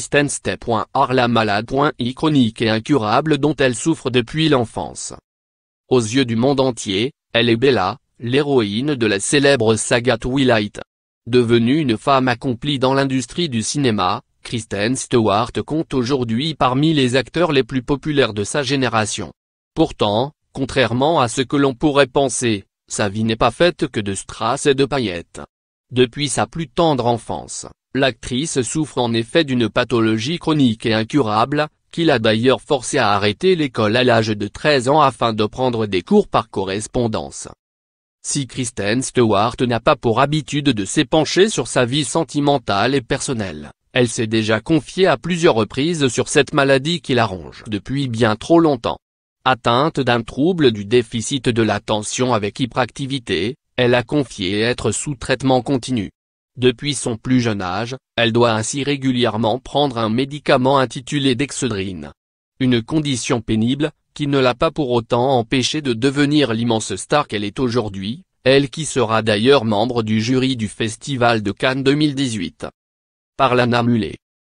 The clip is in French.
Step.ar La maladie chronique et incurable dont elle souffre depuis l'enfance. Aux yeux du monde entier, elle est Bella, l'héroïne de la célèbre saga Twilight. Devenue une femme accomplie dans l'industrie du cinéma, Kristen Stewart compte aujourd'hui parmi les acteurs les plus populaires de sa génération. Pourtant, contrairement à ce que l'on pourrait penser, sa vie n'est pas faite que de strass et de paillettes. Depuis sa plus tendre enfance, l'actrice souffre en effet d'une pathologie chronique et incurable, qui l'a d'ailleurs forcée à arrêter l'école à l'âge de 13 ans afin de prendre des cours par correspondance. Si Kristen Stewart n'a pas pour habitude de s'épancher sur sa vie sentimentale et personnelle, elle s'est déjà confiée à plusieurs reprises sur cette maladie qui la ronge depuis bien trop longtemps. Atteinte d'un trouble du déficit de l'attention avec hyperactivité, elle a confié être sous traitement continu. Depuis son plus jeune âge, elle doit ainsi régulièrement prendre un médicament intitulé Dexedrine. Une condition pénible, qui ne l'a pas pour autant empêchée de devenir l'immense star qu'elle est aujourd'hui, elle qui sera d'ailleurs membre du jury du Festival de Cannes 2018. Par la